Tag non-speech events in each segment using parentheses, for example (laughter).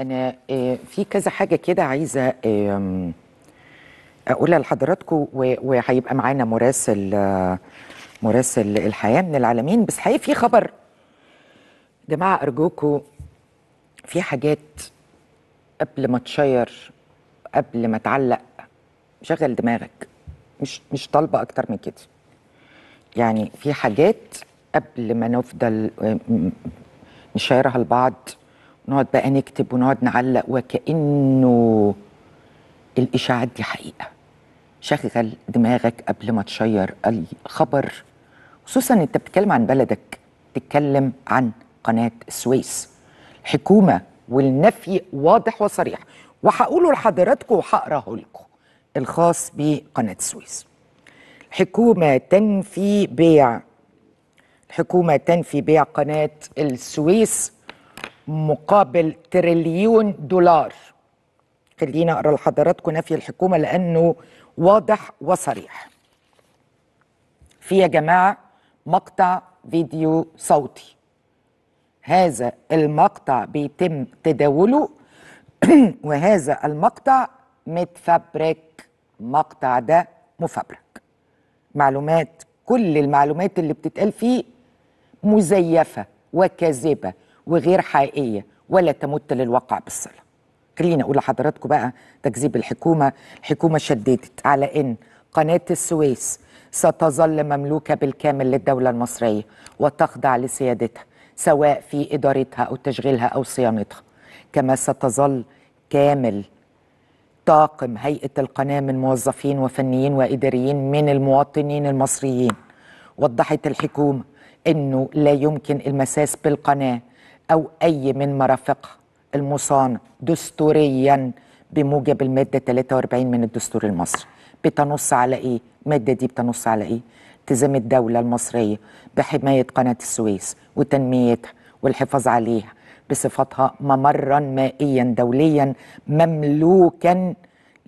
انا آه، في كذا حاجه كده عايزه اقولها لحضراتكم وهيبقى معانا مراسل آه، مراسل الحياه من العالمين بس حقيقي في خبر جماعه ارجوكم في حاجات قبل ما تشير قبل ما تعلق شغل دماغك مش مش طالبه اكتر من كده يعني في حاجات قبل ما نفضل آه، نشيرها لبعض نقعد بقى نكتب ونقعد نعلق وكانه الاشاعات دي حقيقه شغل دماغك قبل ما تشير اي خبر خصوصا انت بتتكلم عن بلدك تتكلم عن قناه السويس حكومه والنفي واضح وصريح وهقوله لحضراتكم وهقراه لكم الخاص بقناه السويس حكومه تنفي بيع الحكومه تنفي بيع قناه السويس مقابل تريليون دولار خلينا اقرا لحضراتكم نفي الحكومه لانه واضح وصريح في يا جماعه مقطع فيديو صوتي هذا المقطع بيتم تداوله (clears throat) وهذا المقطع متفبرك المقطع ده مفبرك معلومات كل المعلومات اللي بتتقال فيه مزيفه وكاذبه وغير حقيقيه ولا تمت للواقع بالصله خليني اقول لحضراتكم بقى تكذيب الحكومه الحكومه شددت على ان قناه السويس ستظل مملوكه بالكامل للدوله المصريه وتخضع لسيادتها سواء في ادارتها او تشغيلها او صيانتها كما ستظل كامل طاقم هيئه القناه من موظفين وفنيين واداريين من المواطنين المصريين وضحت الحكومه انه لا يمكن المساس بالقناه أو أي من مرافقها المصان دستوريا بموجب المادة 43 من الدستور المصري بتنص على إيه؟ المادة دي بتنص على إيه؟ التزام الدولة المصرية بحماية قناة السويس وتنميتها والحفاظ عليها بصفتها ممرا مائيا دوليا مملوكا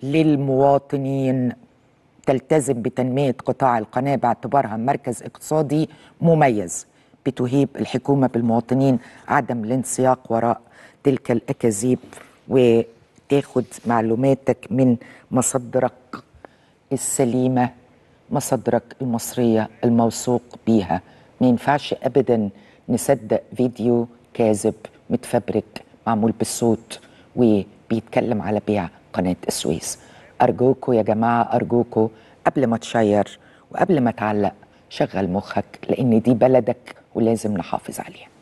للمواطنين تلتزم بتنمية قطاع القناة باعتبارها مركز اقتصادي مميز بتهيب الحكومة بالمواطنين عدم الانسياق وراء تلك الأكاذيب وتاخد معلوماتك من مصدرك السليمة مصدرك المصرية الموثوق بيها ما ينفعش أبدا نصدق فيديو كاذب متفبرك معمول بالصوت وبيتكلم على بيع قناة السويس أرجوكوا يا جماعة أرجوكوا قبل ما تشير وقبل ما تعلق شغل مخك لان دي بلدك ولازم نحافظ عليها